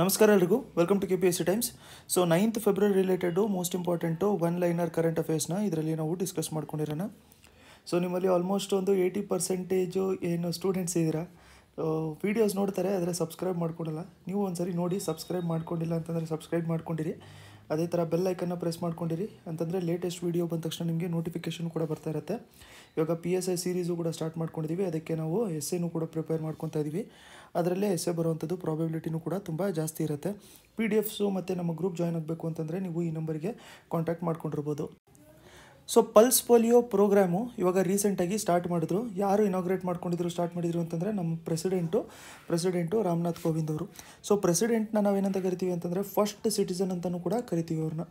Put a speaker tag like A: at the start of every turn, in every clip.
A: ನಮಸ್ಕಾರ ಎಲ್ರಿಗೂ welcome to K P S C times so ninth February related most important one liner current ಅಫೇರ್ಸ್ನ ಇದರಲ್ಲಿ ನಾವು discuss ಮಾಡ್ಕೊಂಡಿರೋಣ ಸೊ ನಿಮ್ಮಲ್ಲಿ ಆಲ್ಮೋಸ್ಟ್ ಒಂದು ಏಯ್ಟಿ ಪರ್ಸೆಂಟೇಜು ಏನು ಸ್ಟೂಡೆಂಟ್ಸ್ ಇದ್ದೀರ ವೀಡಿಯೋಸ್ ನೋಡ್ತಾರೆ ಆದರೆ ಸಬ್ಸ್ಕ್ರೈಬ್ ಮಾಡ್ಕೊಡಲ್ಲ ನೀವು ಒಂದು ಸರಿ ನೋಡಿ ಸಬ್ಸ್ಕ್ರೈಬ್ ಮಾಡ್ಕೊಂಡಿಲ್ಲ ಅಂತಂದರೆ ಸಬ್ಸ್ಕ್ರೈಬ್ ಮಾಡ್ಕೊಂಡಿರಿ ಅದೇ ಥರ ಬೆಲ್ ಐಕನ್ನು ಪ್ರೆಸ್ ಮಾಡ್ಕೊಂಡಿರಿ ಅಂತಂದರೆ ಲೇಟೆಸ್ಟ್ ವೀಡಿಯೋ ಬಂದ ತಕ್ಷಣ ನಿಮಗೆ ನೋಟಿಫಿಕೇಷನ್ ಕೂಡ ಬರ್ತಾ ಇರುತ್ತೆ ಇವಾಗ ಪಿ ಎಸ್ ಐ ಸೀರೀಸು ಕೂಡ ಸ್ಟಾರ್ಟ್ ಮಾಡ್ಕೊಂಡಿದ್ದೀವಿ ಅದಕ್ಕೆ ನಾವು ಎಸ್ ಎನೂ ಕೂಡ ಪ್ರಿಪೇರ್ ಮಾಡ್ಕೊತಾ ಇದ್ದೀವಿ ಅದರಲ್ಲೇ ಎಸ್ ಎ ಬರುವಂಥದ್ದು ಪ್ರಾಬಿಲಿಟಿನೂ ಕೂಡ ತುಂಬ ಜಾಸ್ತಿ ಇರುತ್ತೆ ಪಿ ಡಿ ಎಫ್ಸು ಮತ್ತು ನಮ್ಮ ಗ್ರೂಪ್ ಜಾಯ್ನ್ ಆಗಬೇಕು ಅಂತಂದರೆ ನೀವು ಈ ನಂಬರಿಗೆ ಕಾಂಟ್ಯಾಕ್ಟ್ ಮಾಡ್ಕೊಂಡಿರ್ಬೋದು ಸೊ ಪಲ್ಸ್ ಪೋಲಿಯೋ ಪ್ರೋಗ್ರಾಮು ಇವಾಗ ರೀಸೆಂಟಾಗಿ ಸ್ಟಾರ್ಟ್ ಮಾಡಿದ್ರು ಯಾರು ಇನಾಗ್ರೇಟ್ ಮಾಡ್ಕೊಂಡಿದ್ರು ಸ್ಟಾರ್ಟ್ ಮಾಡಿದ್ರು ಅಂತಂದರೆ ನಮ್ಮ ಪ್ರೆಸಿಡೆಂಟು ಪ್ರೆಸಿಡೆಂಟು ರಾಮನಾಥ್ ಕೋವಿಂದ್ ಅವರು ಸೊ ಪ್ರೆಸಿಡೆಂಟ್ನ ನಾವೇನಂತ ಕರಿತೀವಿ ಅಂತಂದರೆ ಫಸ್ಟ್ ಸಿಟಿಸನ್ ಅಂತಲೂ ಕೂಡ ಕರಿತೀವಿ ಅವ್ರನ್ನ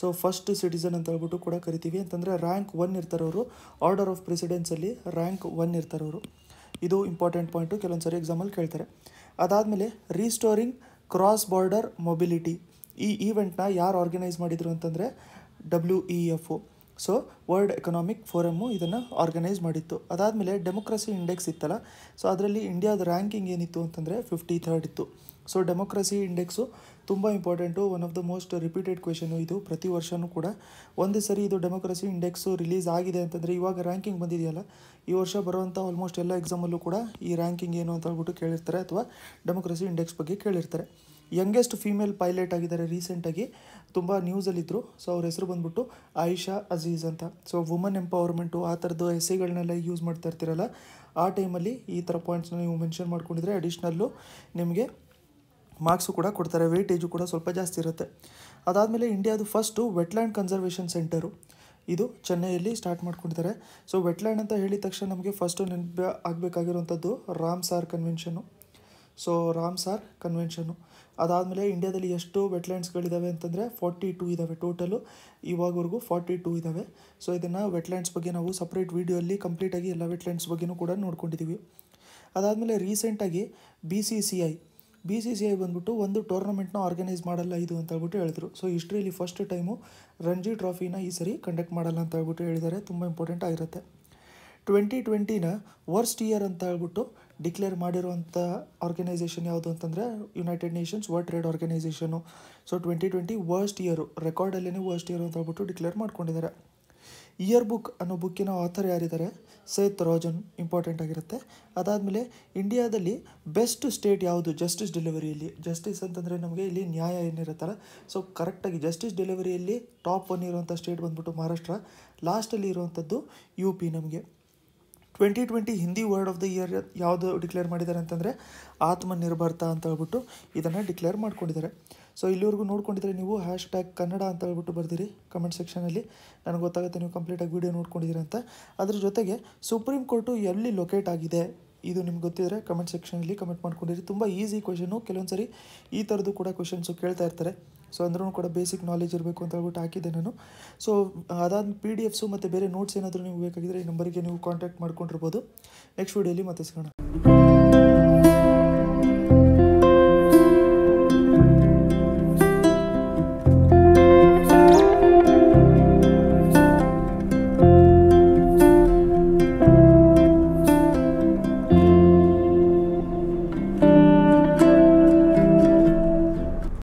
A: ಸೊ ಫಸ್ಟ್ ಸಿಟಿಸನ್ ಅಂತ ಹೇಳ್ಬಿಟ್ಟು ಕೂಡ ಕರಿತೀವಿ ಅಂತಂದರೆ ರ್ಯಾಂಕ್ ಒನ್ ಇರ್ತಾರೆ ಅವರು ಆರ್ಡರ್ ಆಫ್ ಪ್ರೆಸಿಡೆನ್ಸಲ್ಲಿ ರ್ಯಾಂಕ್ ಒನ್ ಇರ್ತಾರವರು ಇದು ಇಂಪಾರ್ಟೆಂಟ್ ಪಾಯಿಂಟು ಕೆಲವೊಂದು ಸರಿ ಎಕ್ಸಾಮಲ್ಲಿ ಕೇಳ್ತಾರೆ ಅದಾದಮೇಲೆ ರೀಸ್ಟೋರಿಂಗ್ ಕ್ರಾಸ್ ಬಾರ್ಡರ್ ಮೊಬಿಲಿಟಿ ಈ ಈವೆಂಟ್ನ ಯಾರು ಆರ್ಗನೈಸ್ ಮಾಡಿದರು ಅಂತಂದರೆ W E e F so world economic forum ಇದನ್ನು ಆರ್ಗನೈಸ್ ಮಾಡಿತ್ತು ಅದಾದಮೇಲೆ ಡೆಮೊಕ್ರಸಿ ಇಂಡೆಕ್ಸ್ ಇತ್ತಲ್ಲ ಸೊ ಅದರಲ್ಲಿ ಇಂಡಿಯಾದ ರ್ಯಾಂಕಿಂಗ್ ಏನಿತ್ತು ಅಂತಂದರೆ ಫಿಫ್ಟಿ ಥರ್ಡ್ ಇತ್ತು ಸೊ ಡೆಮೊಕ್ರಸಿ ಇಂಡೆಕ್ಸು ತುಂಬ important one of the most repeated question ಇದು ಪ್ರತಿ ವರ್ಷವೂ ಕೂಡ ಒಂದೇ ಸರಿ ಇದು ಡೆಮೋಕ್ರಸಿ ಇಂಡೆಕ್ಸು ರಿಲೀಸ್ ಆಗಿದೆ ಅಂತಂದರೆ ಇವಾಗ ರ್ಯಾಂಕಿಂಗ್ ಬಂದಿದೆಯಲ್ಲ ಈ ವರ್ಷ ಬರುವಂಥ ಆಲ್ಮೋಸ್ಟ್ ಎಲ್ಲ ಎಕ್ಸಾಮಲ್ಲೂ ಕೂಡ ಈ ರ್ಯಾಂಕಿಂಗ್ ಏನು ಅಂತ ಹೇಳ್ಬಿಟ್ಟು ಕೇಳಿರ್ತಾರೆ ಅಥವಾ ಡೆಮೋಕ್ರಸಿ ಇಂಡೆಕ್ಸ್ ಬಗ್ಗೆ ಕೇಳಿರ್ತಾರೆ ಯಂಗೆಸ್ಟ್ ಫೀಮೇಲ್ ಪೈಲಟ್ ಆಗಿದ್ದಾರೆ ರೀಸೆಂಟಾಗಿ ತುಂಬ ನ್ಯೂಸಲ್ಲಿದ್ದರು ಸೊ ಅವ್ರ ಹೆಸರು ಬಂದ್ಬಿಟ್ಟು ಆಯಿಷಾ ಅಜೀಜ್ ಅಂತ ಸೊ ವುಮನ್ ಎಂಪವರ್ಮೆಂಟು ಆ ಥರದ್ದು ಎಸ್ಸಿಗಳನ್ನೆಲ್ಲ ಯೂಸ್ ಮಾಡ್ತಾ ಇರ್ತೀರಲ್ಲ ಆ ಟೈಮಲ್ಲಿ ಈ ಥರ ಪಾಯಿಂಟ್ಸ್ನ ನೀವು ಮೆನ್ಷನ್ ಮಾಡ್ಕೊಂಡಿದ್ರೆ ಅಡಿಷ್ನಲ್ಲು ನಿಮಗೆ ಮಾರ್ಕ್ಸು ಕೂಡ ಕೊಡ್ತಾರೆ ವೇಟೇಜು ಕೂಡ ಸ್ವಲ್ಪ ಜಾಸ್ತಿ ಇರುತ್ತೆ ಅದಾದಮೇಲೆ ಇಂಡಿಯಾದು ಫಸ್ಟು ವೆಟ್ಲ್ಯಾಂಡ್ ಕನ್ಸರ್ವೇಷನ್ ಸೆಂಟರು ಇದು ಚೆನ್ನೈಯಲ್ಲಿ ಸ್ಟಾರ್ಟ್ ಮಾಡ್ಕೊಂಡಿದ್ದಾರೆ ಸೊ ವೆಟ್ಲ್ಯಾಂಡ್ ಅಂತ ಹೇಳಿದ ತಕ್ಷಣ ನಮಗೆ ಫಸ್ಟು ನೆನಪು ಆಗಬೇಕಾಗಿರುವಂಥದ್ದು ಸಾರ್ ಕನ್ವೆನ್ಷನು ಸೊ ರಾಮ್ ಸಾರ್ ಕನ್ವೆನ್ಷನ್ನು ಅದಾದಮೇಲೆ ಇಂಡ್ಯಾದಲ್ಲಿ ಎಷ್ಟು ವೆಟ್ಲ್ಯಾಂಡ್ಸ್ಗಳಿದ್ದಾವೆ ಅಂತಂದರೆ ಫಾರ್ಟಿ ಟೂ ಇದ್ದಾವೆ ಟೋಟಲು ಇವಾಗವರೆಗೂ ಫಾರ್ಟಿ ಟೂ ಇದ್ದಾವೆ ಸೊ ಇದನ್ನು ವೆಟ್ಲ್ಯಾಂಡ್ಸ್ ಬಗ್ಗೆ ನಾವು ಸಪ್ರೇಟ್ ವೀಡಿಯೋಲ್ಲಿ ಕಂಪ್ಲೀಟಾಗಿ ಎಲ್ಲ ವೆಟ್ಲ್ಯಾಂಡ್ಸ್ ಬಗ್ಗೆಯೂ ಕೂಡ ನೋಡ್ಕೊಂಡಿದ್ದೀವಿ ಅದಾದಮೇಲೆ ರೀಸೆಂಟಾಗಿ B C C I B C C I ಬಂದ್ಬಿಟ್ಟು ಒಂದು ಟೂರ್ನಮೆಂಟ್ನ ಆರ್ಗನೈಸ್ ಮಾಡಲ್ಲ ಇದು ಅಂತ ಹೇಳ್ಬಿಟ್ಟು ಹೇಳಿದ್ರು ಸೊ ಹಿಸ್ಟ್ರಿಯಲ್ಲಿ ಫಸ್ಟ್ ಟೈಮು ರಣಜಿ ಟ್ರಾಫಿನ ಈ ಸರಿ ಕಂಡಕ್ಟ್ ಮಾಡಲ್ಲ ಅಂತ ಹೇಳ್ಬಿಟ್ಟು ಹೇಳಿದ್ದಾರೆ ತುಂಬ ಇಂಪಾರ್ಟೆಂಟ್ ಆಗಿರುತ್ತೆ ಟ್ವೆಂಟಿ ಟ್ವೆಂಟಿನ ವರ್ಸ್ಟ್ ಇಯರ್ ಅಂತ ಹೇಳ್ಬಿಟ್ಟು ಡಿಕ್ಲೇರ್ ಮಾಡಿರುವಂಥ ಆರ್ಗನೈಸೇಷನ್ ಯಾವುದು ಅಂತಂದರೆ United Nations World Trade Organisation so twenty twenty worst year ರೆಕಾರ್ಡಲ್ಲೇ ವರ್ಸ್ಟ್ ಇಯರು ಅಂತ ಹೇಳ್ಬಿಟ್ಟು ಡಿಕ್ಲೇರ್ ಮಾಡ್ಕೊಂಡಿದ್ದಾರೆ ಇಯರ್ ಬುಕ್ ಅನ್ನೋ ಬುಕ್ಕಿನ ಆಥರ್ ಯಾರಿದ್ದಾರೆ ಸೈತ್ ರೋಜನ್ ಇಂಪಾರ್ಟೆಂಟ್ ಆಗಿರುತ್ತೆ ಅದಾದಮೇಲೆ ಇಂಡಿಯಾದಲ್ಲಿ ಬೆಸ್ಟ್ ಸ್ಟೇಟ್ ಯಾವುದು ಜಸ್ಟಿಸ್ ಡೆಲಿವರಿಯಲ್ಲಿ ಜಸ್ಟಿಸ್ ಅಂತಂದರೆ ನಮಗೆ ಇಲ್ಲಿ ನ್ಯಾಯ ಏನಿರುತ್ತಲ್ಲ ಸೊ ಕರೆಕ್ಟಾಗಿ ಜಸ್ಟಿಸ್ ಡೆಲಿವರಿಯಲ್ಲಿ ಟಾಪ್ ಒನ್ ಇರುವಂಥ ಸ್ಟೇಟ್ ಬಂದ್ಬಿಟ್ಟು ಮಹಾರಾಷ್ಟ್ರ ಲಾಸ್ಟಲ್ಲಿ ಇರುವಂಥದ್ದು ಯು ಪಿ ನಮಗೆ twenty twenty Hindi word of the year ಯಾವುದು ಡಿಕ್ಲೇರ್ ಮಾಡಿದ್ದಾರೆ ಅಂತಂದರೆ ಆತ್ಮನಿರ್ಭರ್ತ ಅಂತ ಹೇಳ್ಬಿಟ್ಟು ಇದನ್ನು ಡಿಕ್ಲೇರ್ ಮಾಡ್ಕೊಂಡಿದ್ದಾರೆ ಸೊ ಇಲ್ಲಿವರೆಗೂ ನೋಡ್ಕೊಂಡಿದ್ರೆ ನೀವು ಹ್ಯಾಶ್ ಟ್ಯಾಗ್ ಕನ್ನಡ ಅಂತ ಹೇಳ್ಬಿಟ್ಟು ಬರ್ದಿರಿ ಕಮೆಂಟ್ ಸೆಕ್ಷನಲ್ಲಿ ನನಗೆ ಗೊತ್ತಾಗುತ್ತೆ ನೀವು ಕಂಪ್ಲೀಟಾಗಿ ವೀಡಿಯೋ ನೋಡ್ಕೊಂಡಿದ್ದೀರಿ ಅಂತ ಅದ್ರ ಜೊತೆಗೆ ಸುಪ್ರೀಂ ಕೋರ್ಟು ಎಲ್ಲಿ ಲೊಕೇಟ್ ಆಗಿದೆ ಇದು ನಿಮ್ಗೆ ಗೊತ್ತಿದ್ರೆ ಕಮೆಂಟ್ ಸೆಕ್ಷನಲ್ಲಿ ಕಮೆಂಟ್ ಮಾಡ್ಕೊಂಡಿರಿ ತುಂಬ ಈಸಿ ಕ್ವೆಶನು ಕೆಲವೊಂದು ಸರಿ ಈ ಥರದ್ದು ಕೂಡ ಕ್ವೆಶನ್ಸು ಕೇಳ್ತಾ ಇರ್ತಾರೆ ಸೊ ಅಂದ್ರೂ ಕೂಡ ಬೇಸಿಕ್ ನಾಲೆಜ್ ಇರಬೇಕು ಅಂತ ಹೇಳ್ಬಿಟ್ಟು ಹಾಕಿದ್ದೆ ನಾನು ಸೊ ಅದಾದ ಪಿ ಡಿ ಎಫ್ಸು ಮತ್ತು ಬೇರೆ ನೋಟ್ಸ್ ಏನಾದರೂ ನೀವು ಬೇಕಾಗಿದ್ದರೆ ಈ ನಂಬರಿಗೆ ನೀವು ಕಾಂಟ್ಯಾಕ್ಟ್ ಮಾಡ್ಕೊಂಡಿರ್ಬೋದು ನೆಕ್ಸ್ಟ್ ವೀಡಿಯೋಲಿ ಮತ್ತೆ ಸಿಗೋಣ